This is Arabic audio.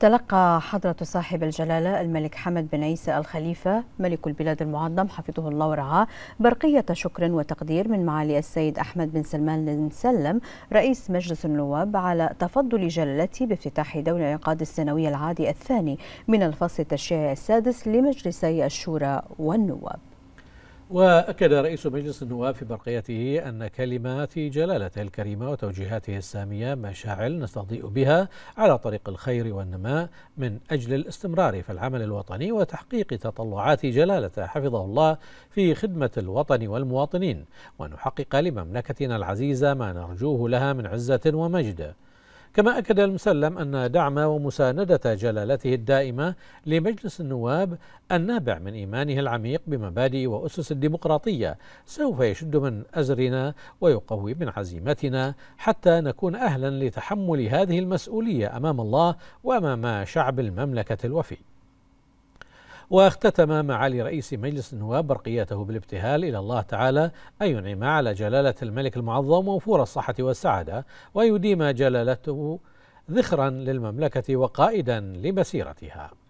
تلقى حضرة صاحب الجلالة الملك حمد بن عيسى الخليفة ملك البلاد المعظم حفظه الله ورعاه برقية شكر وتقدير من معالي السيد أحمد بن سلمان بن سلم رئيس مجلس النواب على تفضل جلالته بافتتاح دور العقاد السنوي العادي الثاني من الفصل التشريعي السادس لمجلسي الشورى والنواب وأكد رئيس مجلس النواب في برقيته أن كلمات جلالته الكريمة وتوجيهاته السامية مشاعل نستضيء بها على طريق الخير والنماء من أجل الاستمرار في العمل الوطني وتحقيق تطلعات جلالته حفظه الله في خدمة الوطن والمواطنين ونحقق لمملكتنا العزيزة ما نرجوه لها من عزة ومجد كما أكد المسلم أن دعم ومساندة جلالته الدائمة لمجلس النواب النابع من إيمانه العميق بمبادئ وأسس الديمقراطية سوف يشد من أزرنا ويقوي من عزيمتنا حتى نكون أهلا لتحمل هذه المسؤولية أمام الله وأمام شعب المملكة الوفي واختتم معالي رئيس مجلس النواب برقيته بالابتهال إلى الله تعالى أن ينعم على جلالة الملك المعظم وفور الصحة والسعادة ويديم جلالته ذخرا للمملكة وقائدا لمسيرتها